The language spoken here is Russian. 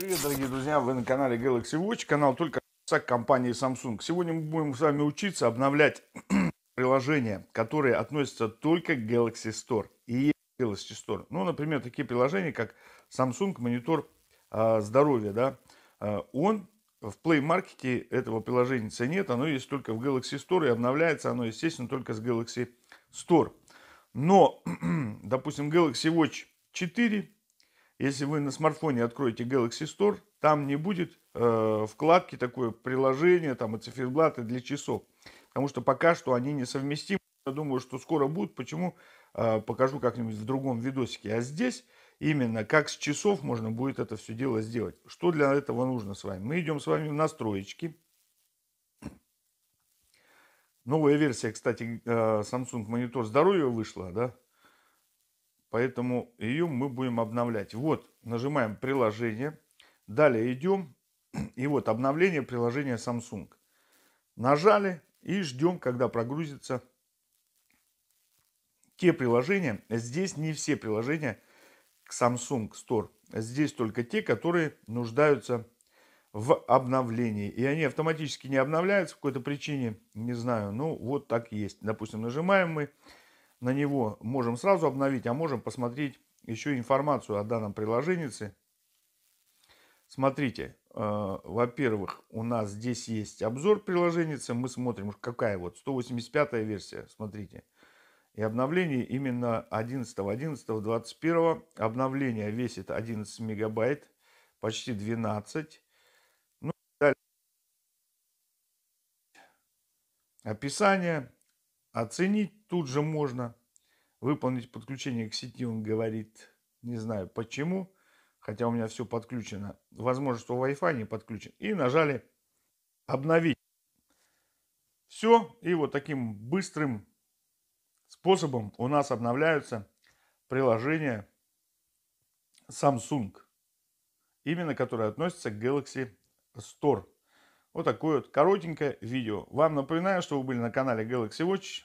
привет, дорогие друзья! Вы на канале Galaxy Watch, канал только с компании Samsung. Сегодня мы будем с вами учиться обновлять приложения, которые относятся только к Galaxy Store и Galaxy Store. Ну, например, такие приложения, как Samsung Monitor э, а, Здоровья, да, э, он в Play Market этого приложения нет, оно есть только в Galaxy Store и обновляется оно, естественно, только с Galaxy Store. Но, допустим, Galaxy Watch 4 если вы на смартфоне откроете Galaxy Store, там не будет э, вкладки такое приложение, там и циферблаты для часов. Потому что пока что они несовместимы. Я думаю, что скоро будут. Почему? Э, покажу как-нибудь в другом видосике. А здесь именно как с часов можно будет это все дело сделать. Что для этого нужно с вами? Мы идем с вами в настроечки. Новая версия, кстати, э, Samsung монитор здоровья вышла, да? Поэтому ее мы будем обновлять. Вот, нажимаем приложение. Далее идем. И вот обновление приложения Samsung. Нажали и ждем, когда прогрузится те приложения. Здесь не все приложения к Samsung Store. Здесь только те, которые нуждаются в обновлении. И они автоматически не обновляются по какой-то причине, не знаю. Ну, вот так есть. Допустим, нажимаем мы на него можем сразу обновить, а можем посмотреть еще информацию о данном приложении. Смотрите, э, во-первых, у нас здесь есть обзор приложения, мы смотрим, какая вот 185 версия, смотрите. И обновление именно 11 11 21 обновление весит 11 мегабайт, почти 12. Ну, далее. Описание, оценить Тут же можно выполнить подключение к сети, он говорит, не знаю почему, хотя у меня все подключено. Возможно, что Wi-Fi не подключен. И нажали обновить. Все, и вот таким быстрым способом у нас обновляются приложения Samsung, именно которые относятся к Galaxy Store. Вот такое вот коротенькое видео. Вам напоминаю, что вы были на канале Galaxy Watch.